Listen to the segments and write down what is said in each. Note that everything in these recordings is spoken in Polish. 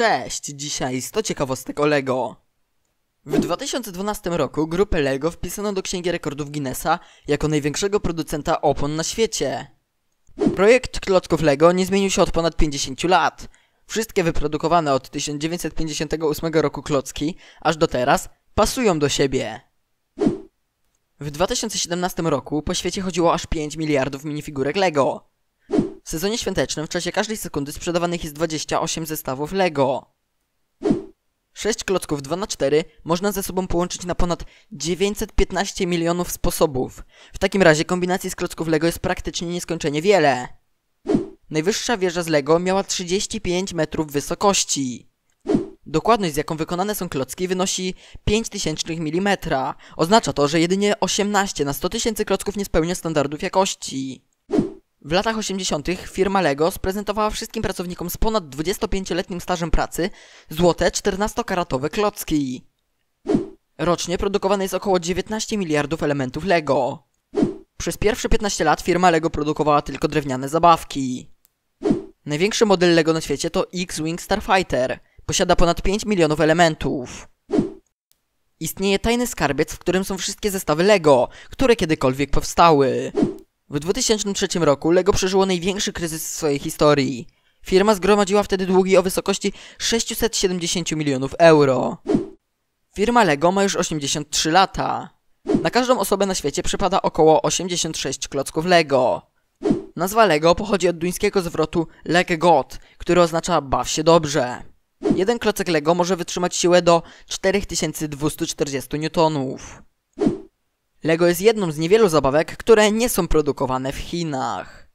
Cześć! Dzisiaj 100 ciekawostek o LEGO. W 2012 roku grupę LEGO wpisano do Księgi Rekordów Guinnessa jako największego producenta opon na świecie. Projekt klocków LEGO nie zmienił się od ponad 50 lat. Wszystkie wyprodukowane od 1958 roku klocki, aż do teraz, pasują do siebie. W 2017 roku po świecie chodziło aż 5 miliardów minifigurek LEGO. W sezonie świątecznym w czasie każdej sekundy sprzedawanych jest 28 zestawów LEGO. 6 klocków 2x4 można ze sobą połączyć na ponad 915 milionów sposobów. W takim razie kombinacji z klocków LEGO jest praktycznie nieskończenie wiele. Najwyższa wieża z LEGO miała 35 metrów wysokości. Dokładność, z jaką wykonane są klocki, wynosi 5000 mm. Oznacza to, że jedynie 18 na 100 tysięcy klocków nie spełnia standardów jakości. W latach 80. firma LEGO sprezentowała wszystkim pracownikom z ponad 25-letnim stażem pracy złote 14-karatowe klocki. Rocznie produkowane jest około 19 miliardów elementów LEGO. Przez pierwsze 15 lat firma LEGO produkowała tylko drewniane zabawki. Największy model LEGO na świecie to X-Wing Starfighter. Posiada ponad 5 milionów elementów. Istnieje tajny skarbiec, w którym są wszystkie zestawy LEGO, które kiedykolwiek powstały. W 2003 roku LEGO przeżyło największy kryzys w swojej historii. Firma zgromadziła wtedy długi o wysokości 670 milionów euro. Firma LEGO ma już 83 lata. Na każdą osobę na świecie przypada około 86 klocków LEGO. Nazwa LEGO pochodzi od duńskiego zwrotu "leg God, który oznacza baw się dobrze. Jeden klocek LEGO może wytrzymać siłę do 4240 newtonów. Lego jest jedną z niewielu zabawek, które nie są produkowane w Chinach.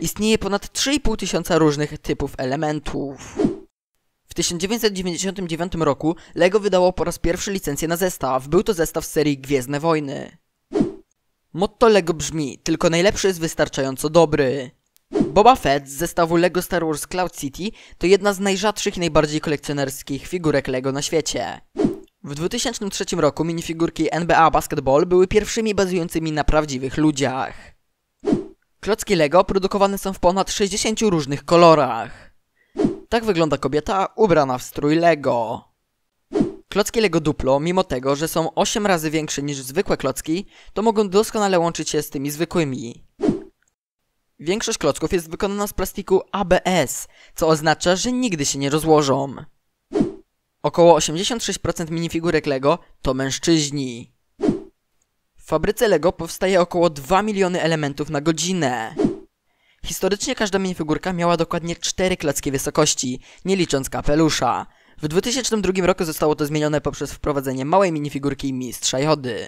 Istnieje ponad 3,5 tysiąca różnych typów elementów. W 1999 roku LEGO wydało po raz pierwszy licencję na zestaw. Był to zestaw z serii Gwiezdne Wojny. Motto LEGO brzmi, tylko najlepszy jest wystarczająco dobry. Boba Fett z zestawu LEGO Star Wars Cloud City to jedna z najrzadszych i najbardziej kolekcjonerskich figurek LEGO na świecie. W 2003 roku minifigurki NBA Basketball były pierwszymi bazującymi na prawdziwych ludziach. Klocki Lego produkowane są w ponad 60 różnych kolorach. Tak wygląda kobieta ubrana w strój Lego. Klocki Lego Duplo, mimo tego, że są 8 razy większe niż zwykłe klocki, to mogą doskonale łączyć się z tymi zwykłymi. Większość klocków jest wykonana z plastiku ABS, co oznacza, że nigdy się nie rozłożą. Około 86% minifigurek LEGO to mężczyźni. W fabryce LEGO powstaje około 2 miliony elementów na godzinę. Historycznie każda minifigurka miała dokładnie 4 klocki wysokości, nie licząc kapelusza. W 2002 roku zostało to zmienione poprzez wprowadzenie małej minifigurki Mistrza Jody.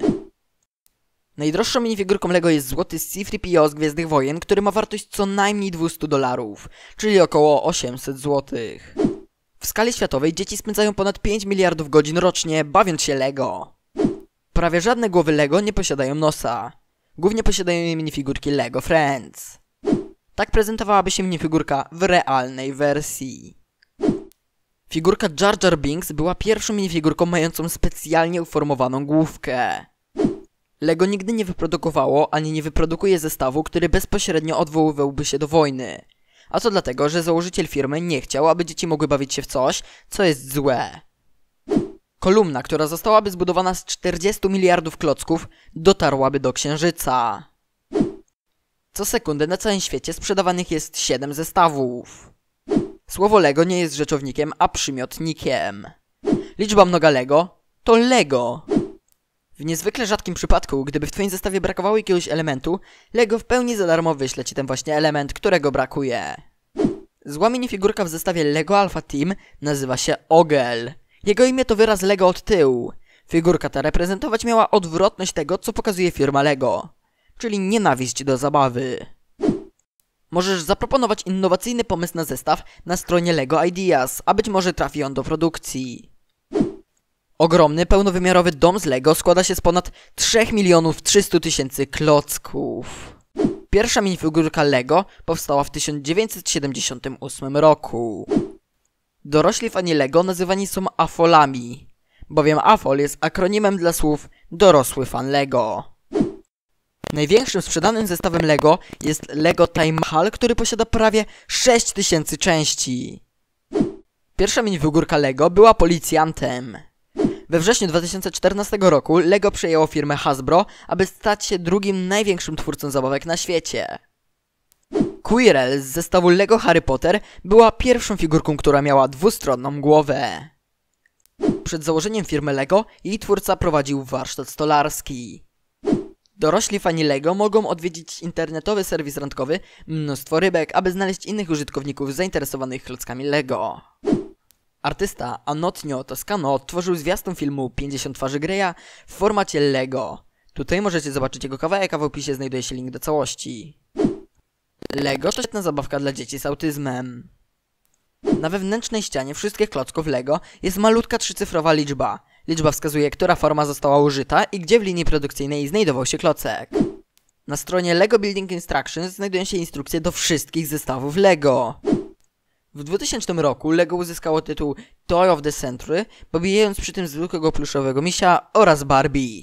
Najdroższą minifigurką LEGO jest złoty C-3PO z Gwiezdnych Wojen, który ma wartość co najmniej 200 dolarów, czyli około 800 złotych. W skali światowej dzieci spędzają ponad 5 miliardów godzin rocznie bawiąc się Lego. Prawie żadne głowy Lego nie posiadają nosa. Głównie posiadają je minifigurki Lego Friends. Tak prezentowałaby się minifigurka w realnej wersji. Figurka Jar Jar Binks była pierwszą minifigurką mającą specjalnie uformowaną główkę. Lego nigdy nie wyprodukowało ani nie wyprodukuje zestawu, który bezpośrednio odwoływałby się do wojny. A to dlatego, że założyciel firmy nie chciał, aby dzieci mogły bawić się w coś, co jest złe. Kolumna, która zostałaby zbudowana z 40 miliardów klocków, dotarłaby do Księżyca. Co sekundę na całym świecie sprzedawanych jest 7 zestawów. Słowo Lego nie jest rzeczownikiem, a przymiotnikiem. Liczba mnoga Lego to Lego. W niezwykle rzadkim przypadku, gdyby w Twoim zestawie brakowało jakiegoś elementu, LEGO w pełni za darmo wyśle Ci ten właśnie element, którego brakuje. Złamienie figurka w zestawie LEGO Alpha Team nazywa się OGEL. Jego imię to wyraz LEGO od tyłu. Figurka ta reprezentować miała odwrotność tego, co pokazuje firma LEGO. Czyli nienawiść do zabawy. Możesz zaproponować innowacyjny pomysł na zestaw na stronie LEGO Ideas, a być może trafi on do produkcji. Ogromny, pełnowymiarowy dom z Lego składa się z ponad 3 milionów 300 tysięcy klocków. Pierwsza minifigurka Lego powstała w 1978 roku. Dorośli fani Lego nazywani są afolami, bowiem afol jest akronimem dla słów dorosły fan Lego. Największym sprzedanym zestawem LEGO jest LEGO Time Hall, który posiada prawie 6000 części. Pierwsza minifigurka LEGO była policjantem. We wrześniu 2014 roku LEGO przejęło firmę Hasbro, aby stać się drugim największym twórcą zabawek na świecie. Quirrell z zestawu LEGO Harry Potter była pierwszą figurką, która miała dwustronną głowę. Przed założeniem firmy LEGO jej twórca prowadził warsztat stolarski. Dorośli fani LEGO mogą odwiedzić internetowy serwis randkowy Mnóstwo Rybek, aby znaleźć innych użytkowników zainteresowanych klockami LEGO. Artysta Anotnio Toscano odtworzył zwiastun filmu 50 twarzy Greya w formacie LEGO. Tutaj możecie zobaczyć jego kawałek, a w opisie znajduje się link do całości. LEGO to świetna zabawka dla dzieci z autyzmem. Na wewnętrznej ścianie wszystkich klocków LEGO jest malutka trzycyfrowa liczba. Liczba wskazuje, która forma została użyta i gdzie w linii produkcyjnej znajdował się klocek. Na stronie LEGO Building Instructions znajdują się instrukcje do wszystkich zestawów LEGO. W 2000 roku LEGO uzyskało tytuł Toy of the Century, pobijając przy tym zwykłego pluszowego misia oraz Barbie.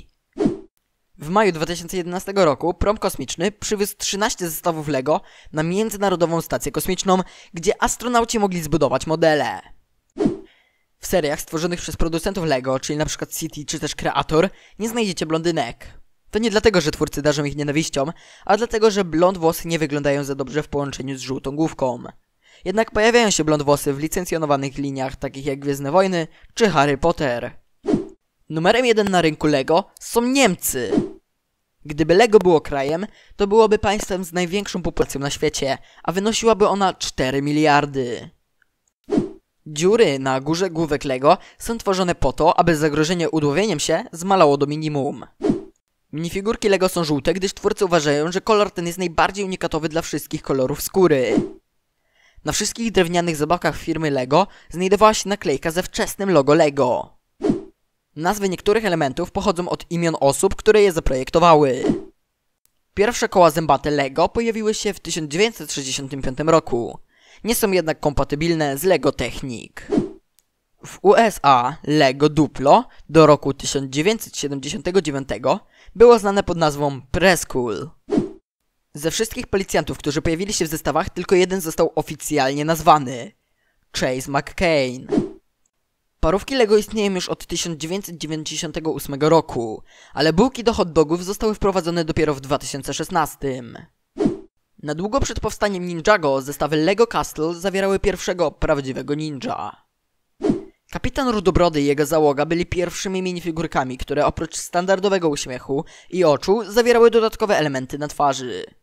W maju 2011 roku prom kosmiczny przywiózł 13 zestawów LEGO na Międzynarodową Stację Kosmiczną, gdzie astronauci mogli zbudować modele. W seriach stworzonych przez producentów LEGO, czyli np. City czy też Creator, nie znajdziecie blondynek. To nie dlatego, że twórcy darzą ich nienawiścią, a dlatego, że blond włosy nie wyglądają za dobrze w połączeniu z żółtą główką. Jednak pojawiają się włosy w licencjonowanych liniach takich jak Gwiezdne Wojny czy Harry Potter. Numerem jeden na rynku LEGO są Niemcy. Gdyby LEGO było krajem, to byłoby państwem z największą populacją na świecie, a wynosiłaby ona 4 miliardy. Dziury na górze główek LEGO są tworzone po to, aby zagrożenie udłowieniem się zmalało do minimum. Minifigurki LEGO są żółte, gdyż twórcy uważają, że kolor ten jest najbardziej unikatowy dla wszystkich kolorów skóry. Na wszystkich drewnianych zabawkach firmy LEGO znajdowała się naklejka ze wczesnym logo LEGO. Nazwy niektórych elementów pochodzą od imion osób, które je zaprojektowały. Pierwsze koła zębate LEGO pojawiły się w 1965 roku. Nie są jednak kompatybilne z LEGO Technik. W USA LEGO Duplo do roku 1979 było znane pod nazwą Preschool. Ze wszystkich policjantów, którzy pojawili się w zestawach, tylko jeden został oficjalnie nazwany. Chase McCain. Parówki Lego istnieją już od 1998 roku, ale bułki do hot dogów zostały wprowadzone dopiero w 2016. Na długo przed powstaniem Ninjago zestawy Lego Castle zawierały pierwszego prawdziwego ninja. Kapitan Rudobrody i jego załoga byli pierwszymi minifigurkami, które oprócz standardowego uśmiechu i oczu zawierały dodatkowe elementy na twarzy.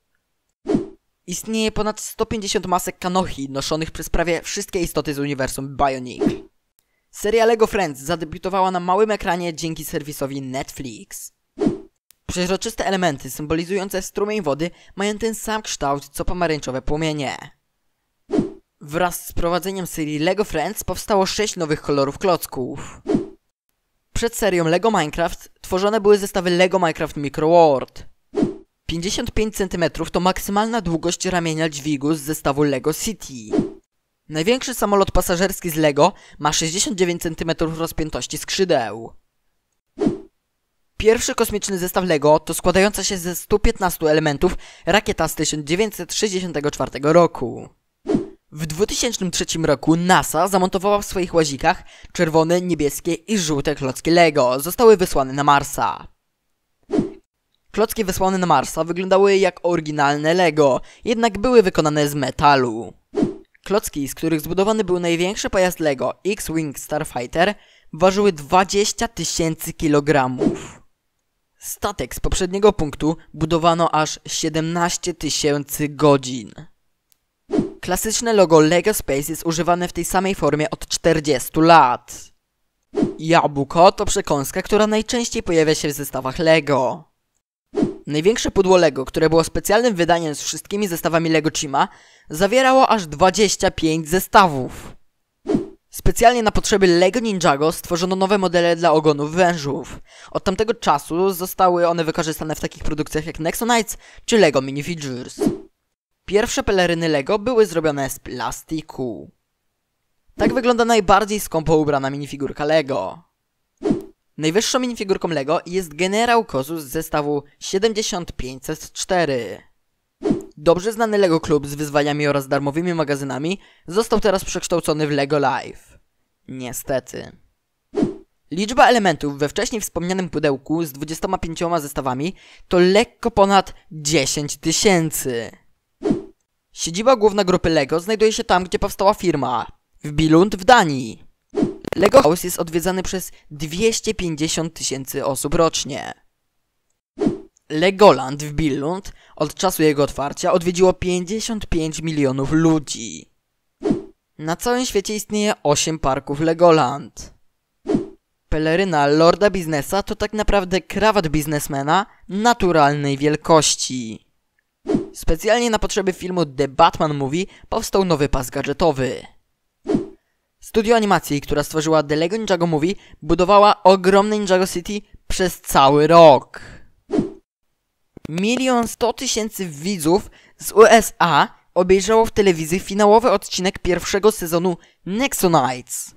Istnieje ponad 150 masek Kanohi noszonych przez prawie wszystkie istoty z uniwersum Bionic. Seria LEGO Friends zadebiutowała na małym ekranie dzięki serwisowi Netflix. Przeźroczyste elementy symbolizujące strumień wody mają ten sam kształt co pomarańczowe płomienie. Wraz z prowadzeniem serii LEGO Friends powstało 6 nowych kolorów klocków. Przed serią LEGO Minecraft tworzone były zestawy LEGO Minecraft Micro World. 55 cm to maksymalna długość ramienia dźwigu z zestawu LEGO City. Największy samolot pasażerski z LEGO ma 69 cm rozpiętości skrzydeł. Pierwszy kosmiczny zestaw LEGO to składająca się ze 115 elementów rakieta z 1964 roku. W 2003 roku NASA zamontowała w swoich łazikach czerwone, niebieskie i żółte klocki LEGO. Zostały wysłane na Marsa. Klocki wysłane na Marsa wyglądały jak oryginalne Lego, jednak były wykonane z metalu. Klocki, z których zbudowany był największy pojazd LEGO X-Wing Starfighter, ważyły 20 tysięcy kilogramów. Statek z poprzedniego punktu budowano aż 17 tysięcy godzin. Klasyczne logo LEGO Space jest używane w tej samej formie od 40 lat. Jabłko to przekąska, która najczęściej pojawia się w zestawach LEGO największe pudło LEGO, które było specjalnym wydaniem z wszystkimi zestawami LEGO Chima, zawierało aż 25 zestawów. Specjalnie na potrzeby LEGO Ninjago stworzono nowe modele dla ogonów wężów. Od tamtego czasu zostały one wykorzystane w takich produkcjach jak Nexonites czy LEGO Minifigures. Pierwsze peleryny LEGO były zrobione z plastiku. Tak wygląda najbardziej skąpo ubrana minifigurka LEGO. Najwyższą minifigurką LEGO jest generał Kozu z zestawu 7504. Dobrze znany LEGO klub z wyzwaniami oraz darmowymi magazynami został teraz przekształcony w LEGO Life. Niestety. Liczba elementów we wcześniej wspomnianym pudełku z 25 zestawami to lekko ponad 10 tysięcy. Siedziba główna grupy LEGO znajduje się tam, gdzie powstała firma, w Billund w Danii. Lego House jest odwiedzany przez 250 tysięcy osób rocznie. Legoland w Billund od czasu jego otwarcia odwiedziło 55 milionów ludzi. Na całym świecie istnieje 8 parków Legoland. Peleryna Lorda Biznesa to tak naprawdę krawat biznesmena naturalnej wielkości. Specjalnie na potrzeby filmu The Batman Movie powstał nowy pas gadżetowy. Studio animacji, która stworzyła The Lego Ninjago Movie, budowała ogromne Ninjago City przez cały rok. Milion sto tysięcy widzów z USA obejrzało w telewizji finałowy odcinek pierwszego sezonu Nexonites.